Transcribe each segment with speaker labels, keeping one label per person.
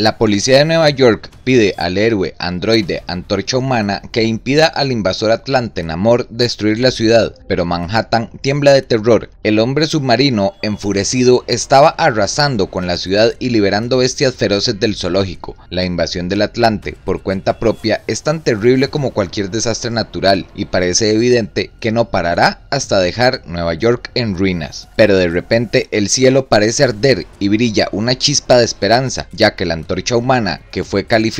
Speaker 1: La policía de Nueva York pide al héroe androide Antorcha Humana que impida al invasor atlante amor destruir la ciudad, pero Manhattan tiembla de terror. El hombre submarino, enfurecido, estaba arrasando con la ciudad y liberando bestias feroces del zoológico. La invasión del Atlante, por cuenta propia, es tan terrible como cualquier desastre natural y parece evidente que no parará hasta dejar Nueva York en ruinas. Pero de repente el cielo parece arder y brilla una chispa de esperanza, ya que la antorcha humana, que fue calificada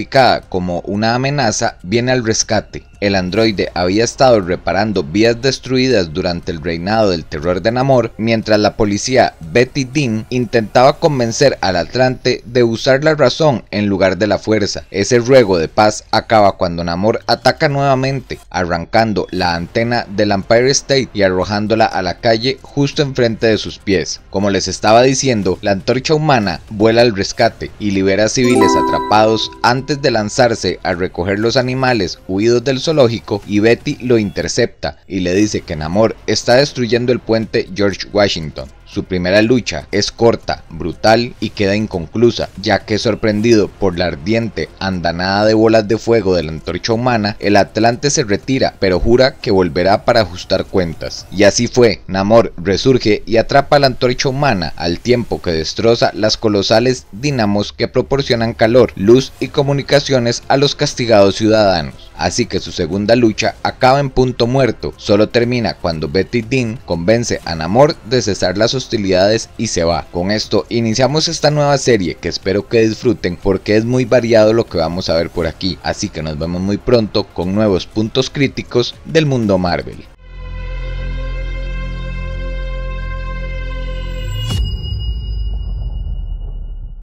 Speaker 1: como una amenaza, viene al rescate el androide había estado reparando vías destruidas durante el reinado del terror de Namor, mientras la policía Betty Dean intentaba convencer al Atlante de usar la razón en lugar de la fuerza. Ese ruego de paz acaba cuando Namor ataca nuevamente, arrancando la antena del Empire State y arrojándola a la calle justo enfrente de sus pies. Como les estaba diciendo, la antorcha humana vuela al rescate y libera a civiles atrapados antes de lanzarse a recoger los animales huidos del sol y Betty lo intercepta y le dice que Namor está destruyendo el puente George Washington. Su primera lucha es corta, brutal y queda inconclusa, ya que sorprendido por la ardiente andanada de bolas de fuego de la antorcha humana, el Atlante se retira, pero jura que volverá para ajustar cuentas. Y así fue, Namor resurge y atrapa a la antorcha humana al tiempo que destroza las colosales dinamos que proporcionan calor, luz y comunicaciones a los castigados ciudadanos. Así que sus segunda lucha acaba en punto muerto, solo termina cuando Betty Dean convence a Namor de cesar las hostilidades y se va. Con esto iniciamos esta nueva serie que espero que disfruten porque es muy variado lo que vamos a ver por aquí, así que nos vemos muy pronto con nuevos puntos críticos del mundo Marvel.